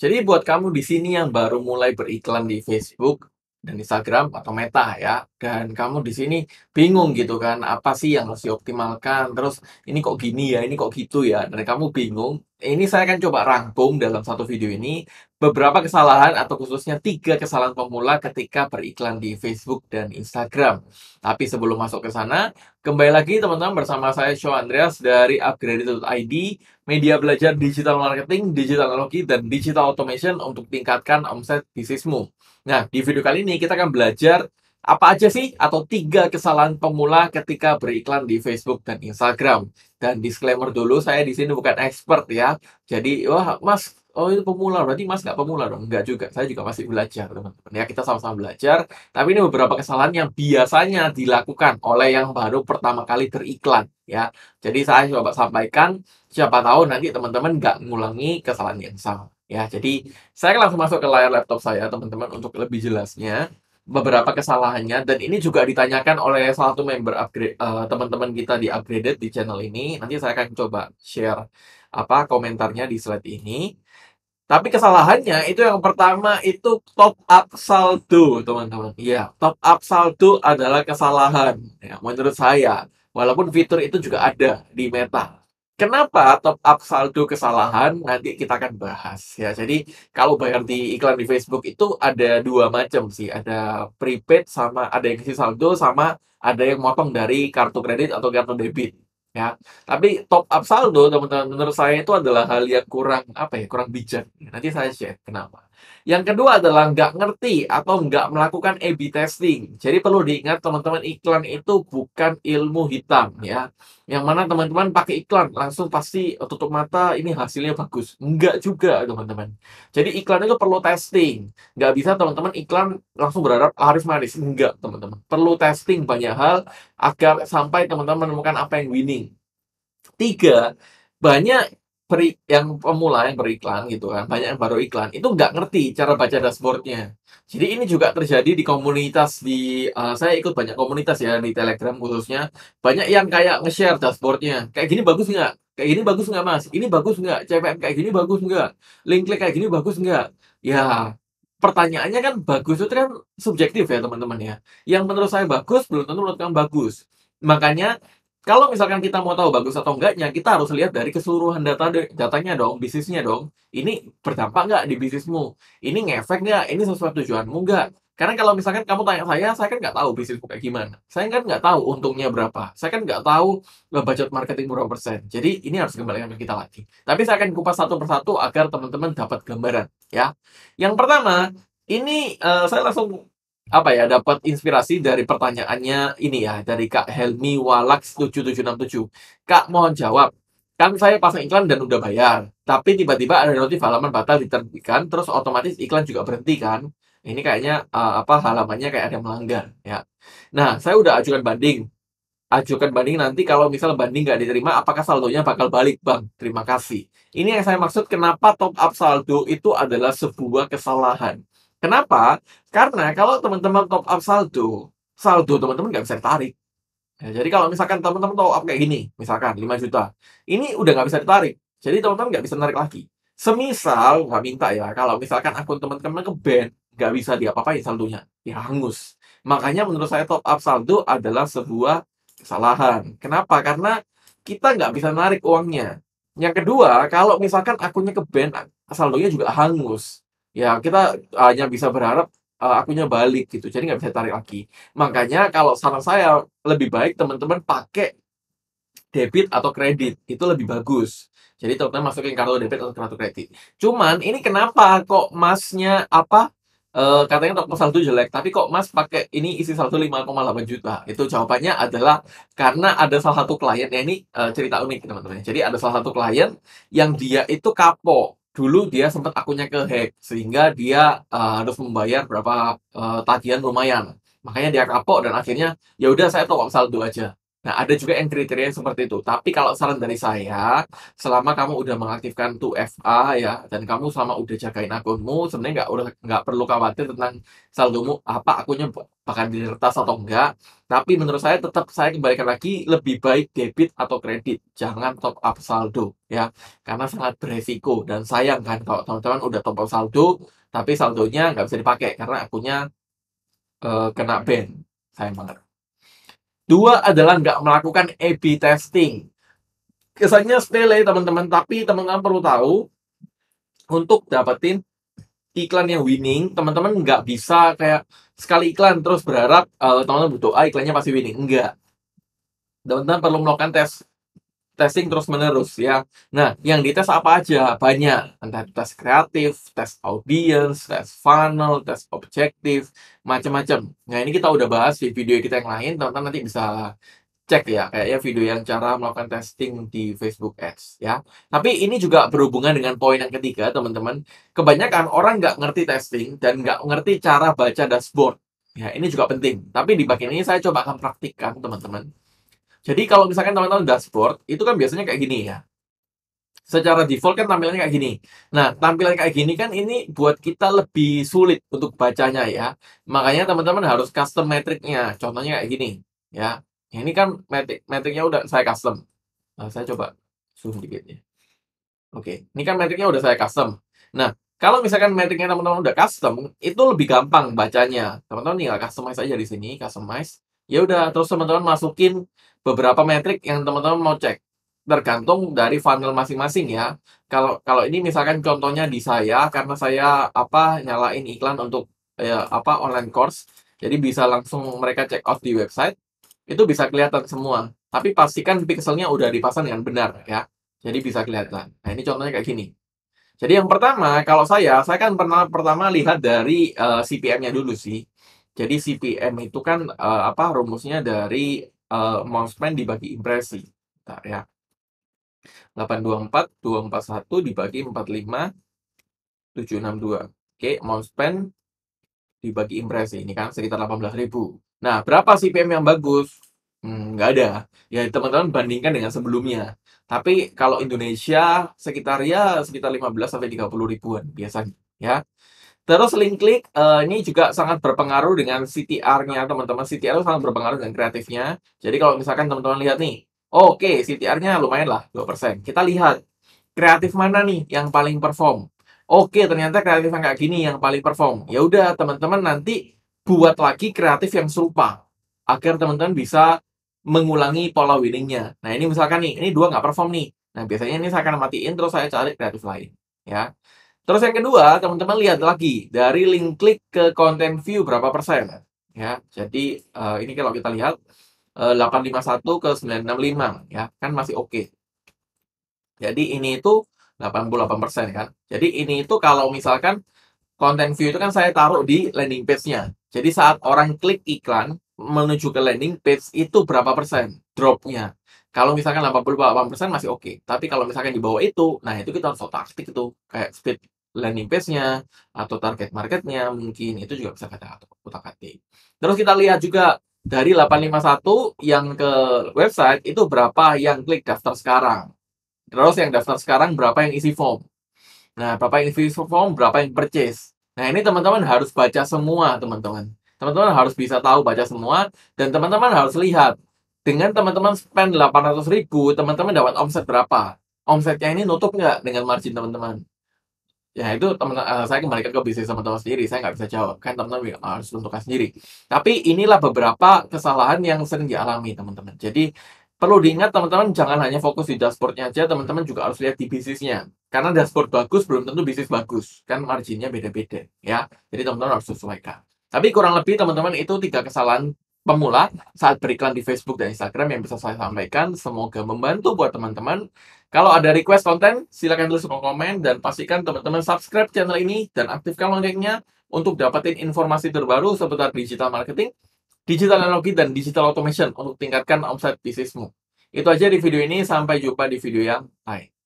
Jadi buat kamu di sini yang baru mulai beriklan di Facebook dan Instagram atau Meta ya, dan kamu di sini bingung gitu kan apa sih yang harus dioptimalkan terus ini kok gini ya ini kok gitu ya dan kamu bingung ini saya akan coba rangkum dalam satu video ini beberapa kesalahan atau khususnya tiga kesalahan pemula ketika beriklan di Facebook dan Instagram tapi sebelum masuk ke sana kembali lagi teman-teman bersama saya Show Andreas dari Upgrade.id media belajar digital marketing digital teknologi dan digital automation untuk tingkatkan omset bisnismu nah di video kali ini kita akan belajar apa aja sih atau tiga kesalahan pemula ketika beriklan di Facebook dan Instagram? Dan disclaimer dulu, saya di sini bukan expert ya. Jadi, wah mas, oh itu pemula, berarti mas nggak pemula dong? Nggak juga, saya juga masih belajar teman-teman. Ya, kita sama-sama belajar. Tapi ini beberapa kesalahan yang biasanya dilakukan oleh yang baru pertama kali beriklan ya. Jadi saya coba sampaikan, siapa tahu nanti teman-teman nggak ngulangi kesalahan yang sama. Ya, jadi saya langsung masuk ke layar laptop saya teman-teman untuk lebih jelasnya beberapa kesalahannya dan ini juga ditanyakan oleh salah satu member upgrade uh, teman-teman kita di upgraded di channel ini nanti saya akan coba share apa komentarnya di slide ini tapi kesalahannya itu yang pertama itu top up saldo teman-teman ya top up saldo adalah kesalahan ya, menurut saya walaupun fitur itu juga ada di meta Kenapa top up saldo kesalahan nanti kita akan bahas ya. Jadi kalau bayar di iklan di Facebook itu ada dua macam sih. Ada prepaid sama ada yang isi saldo sama ada yang motong dari kartu kredit atau kartu debit ya. Tapi top up saldo teman-teman menurut saya itu adalah hal yang kurang apa ya kurang bijak. Nanti saya share kenapa. Yang kedua adalah nggak ngerti atau nggak melakukan A/B testing. Jadi perlu diingat teman-teman iklan itu bukan ilmu hitam ya. Yang mana teman-teman pakai iklan langsung pasti tutup mata ini hasilnya bagus. Nggak juga teman-teman. Jadi iklan itu perlu testing. Nggak bisa teman-teman iklan langsung berharap harus manis. Nggak teman-teman. Perlu testing banyak hal agar sampai teman-teman menemukan apa yang winning. Tiga, banyak peri, yang pemula yang beriklan gitu kan banyak yang baru iklan itu nggak ngerti cara baca dashboardnya jadi ini juga terjadi di komunitas di uh, saya ikut banyak komunitas ya di telegram khususnya banyak yang kayak nge-share dashboardnya kayak gini bagus nggak kayak gini bagus nggak mas ini bagus nggak CPM kayak gini bagus nggak link klik kayak gini bagus nggak ya pertanyaannya kan bagus itu kan subjektif ya teman-teman ya yang menurut saya bagus belum tentu menurut kamu bagus makanya kalau misalkan kita mau tahu bagus atau enggaknya, kita harus lihat dari keseluruhan data datanya dong, bisnisnya dong. Ini berdampak enggak di bisnismu? Ini ngefek enggak? Ini sesuai tujuanmu nggak? Karena kalau misalkan kamu tanya saya, saya kan nggak tahu bisnisku kayak gimana. Saya kan nggak tahu untungnya berapa. Saya kan nggak tahu eh, budget marketing berapa persen. Jadi ini harus kembali ke kita lagi. Tapi saya akan kupas satu persatu agar teman-teman dapat gambaran. ya. Yang pertama, ini uh, saya langsung apa ya dapat inspirasi dari pertanyaannya ini ya dari Kak Helmi Walax 7767. Kak mohon jawab, kan saya pasang iklan dan udah bayar, tapi tiba-tiba ada notif halaman batal diterbitkan, terus otomatis iklan juga berhenti kan? Ini kayaknya uh, apa halamannya kayak ada yang melanggar ya. Nah, saya udah ajukan banding. Ajukan banding nanti kalau misal banding nggak diterima, apakah saldonya bakal balik bang? Terima kasih. Ini yang saya maksud kenapa top up saldo itu adalah sebuah kesalahan Kenapa? Karena kalau teman-teman top up saldo, saldo teman-teman nggak bisa ditarik. Ya, jadi kalau misalkan teman-teman top up kayak gini, misalkan 5 juta, ini udah nggak bisa ditarik. Jadi teman-teman nggak bisa narik lagi. Semisal, nggak minta ya, kalau misalkan akun teman-teman ke band, nggak bisa diapa-apain saldonya. Ya hangus. Makanya menurut saya top up saldo adalah sebuah kesalahan. Kenapa? Karena kita nggak bisa narik uangnya. Yang kedua, kalau misalkan akunnya ke band, saldonya juga hangus ya kita ah, hanya bisa berharap uh, ah, akunya balik gitu jadi nggak bisa tarik lagi makanya kalau saran saya lebih baik teman-teman pakai debit atau kredit itu lebih bagus jadi teman-teman masukin kartu debit atau kartu kredit cuman ini kenapa kok masnya apa uh, katanya toko saldo jelek, tapi kok Mas pakai ini isi saldo 5,8 juta? Itu jawabannya adalah karena ada salah satu klien, ya ini uh, cerita unik teman-teman. Jadi ada salah satu klien yang dia itu kapok dulu dia sempat akunnya ke hack sehingga dia uh, harus membayar berapa uh, tagihan lumayan makanya dia kapok dan akhirnya ya udah saya top up saldo aja Nah, ada juga yang kriteria seperti itu. Tapi kalau saran dari saya, selama kamu udah mengaktifkan 2FA ya, dan kamu selama udah jagain akunmu, sebenarnya nggak nggak perlu khawatir tentang saldomu apa akunnya bahkan diretas atau enggak. Tapi menurut saya tetap saya kembalikan lagi lebih baik debit atau kredit, jangan top up saldo ya, karena sangat beresiko dan sayang kan kalau teman-teman udah top up saldo, tapi saldonya nggak bisa dipakai karena akunnya uh, kena ban. Saya banget. Dua adalah nggak melakukan A/B testing. Kesannya sepele teman-teman, tapi teman-teman perlu tahu untuk dapetin iklan yang winning, teman-teman nggak bisa kayak sekali iklan terus berharap teman eh, teman-teman butuh A ah, iklannya pasti winning. Enggak. Teman-teman perlu melakukan tes testing terus menerus ya. Nah, yang dites apa aja? Banyak. Entah itu tes kreatif, tes audience, tes funnel, tes objektif, macam-macam. Nah, ini kita udah bahas di video kita yang lain, teman-teman nanti bisa cek ya kayaknya video yang cara melakukan testing di Facebook Ads ya. Tapi ini juga berhubungan dengan poin yang ketiga teman-teman. Kebanyakan orang nggak ngerti testing dan nggak ngerti cara baca dashboard. Ya ini juga penting. Tapi di bagian ini saya coba akan praktikkan teman-teman. Jadi kalau misalkan teman-teman dashboard, itu kan biasanya kayak gini ya. Secara default kan tampilannya kayak gini. Nah, tampilan kayak gini kan ini buat kita lebih sulit untuk bacanya ya. Makanya teman-teman harus custom metriknya. Contohnya kayak gini ya. Ini kan metrik metriknya udah saya custom. Nah, saya coba zoom dikit ya. Oke, ini kan metriknya udah saya custom. Nah, kalau misalkan metriknya teman-teman udah custom, itu lebih gampang bacanya. Teman-teman tinggal customize aja di sini, customize. Ya udah, terus teman-teman masukin beberapa metrik yang teman-teman mau cek. Tergantung dari funnel masing-masing ya. Kalau kalau ini misalkan contohnya di saya karena saya apa nyalain iklan untuk ya, apa online course. Jadi bisa langsung mereka check out di website. Itu bisa kelihatan semua. Tapi pastikan pixelnya udah dipasang dengan benar ya. Jadi bisa kelihatan. Nah, ini contohnya kayak gini. Jadi yang pertama, kalau saya, saya kan pernah pertama lihat dari uh, eh, CPM-nya dulu sih. Jadi CPM itu kan uh, apa rumusnya dari, uh, eh, amount dibagi impresi. Bentar ya. 824, 241 dibagi 45, 762. Oke, mouse pen dibagi impresi, ini kan sekitar 18.000. Nah, berapa CPM yang bagus? Enggak hmm, nggak ada. Ya teman-teman bandingkan dengan sebelumnya. Tapi kalau Indonesia sekitar ya sekitar 15 sampai 30 ribuan biasanya, ya. Terus link klik uh, eh, ini juga sangat berpengaruh dengan CTR-nya teman-teman. CTR itu sangat berpengaruh dengan kreatifnya. Jadi kalau misalkan teman-teman lihat nih, oh, oke okay, CTR-nya lumayan lah 2%. Kita lihat kreatif mana nih yang paling perform. Oke, ternyata kreatif yang kayak gini yang paling perform. Ya udah teman-teman nanti buat lagi kreatif yang serupa agar teman-teman bisa mengulangi pola winningnya. Nah ini misalkan nih, ini dua nggak perform nih. Nah biasanya ini saya akan matiin terus saya cari kreatif lain, ya. Terus yang kedua, teman-teman lihat lagi dari link klik ke content view berapa persen. Ya, jadi uh, ini kalau kita lihat uh, eh, 851 ke 965 ya, kan masih oke. Okay. Jadi ini itu 88 persen kan. Jadi ini itu kalau misalkan content view itu kan saya taruh di landing page-nya. Jadi saat orang klik iklan menuju ke landing page itu berapa persen drop dropnya. Kalau misalkan 88% masih oke, okay. tapi kalau misalkan di bawah itu, nah itu kita harus otak itu kayak speed landing page-nya atau target market-nya mungkin itu juga bisa kita putar atik Terus kita lihat juga dari 851 yang ke website itu berapa yang klik daftar sekarang. Terus yang daftar sekarang berapa yang isi form. Nah, berapa yang isi form, berapa yang purchase. Nah, ini teman-teman harus baca semua, teman-teman. Teman-teman harus bisa tahu baca semua dan teman-teman harus lihat dengan teman-teman spend 800 ribu, teman-teman dapat omset berapa? Omsetnya ini nutup nggak dengan margin teman-teman? Ya itu teman uh, eh, saya kembalikan ke bisnis sama teman sendiri, saya nggak bisa jawab, kan teman-teman ah, harus tentukan sendiri. Tapi inilah beberapa kesalahan yang sering dialami teman-teman. Jadi, perlu diingat teman-teman jangan hanya fokus di dashboardnya aja, teman-teman juga harus lihat di bisnisnya. Karena dashboard bagus belum tentu bisnis bagus, kan marginnya beda-beda ya. Jadi teman-teman harus sesuaikan. Tapi kurang lebih teman-teman itu tiga kesalahan pemula saat beriklan di Facebook dan Instagram yang bisa saya sampaikan. Semoga membantu buat teman-teman. Kalau ada request konten, silakan tulis di komen dan pastikan teman-teman subscribe channel ini dan aktifkan loncengnya untuk dapetin informasi terbaru seputar digital marketing, digital analogi, dan digital automation untuk tingkatkan omset bisnismu. Itu aja di video ini, sampai jumpa di video yang lain.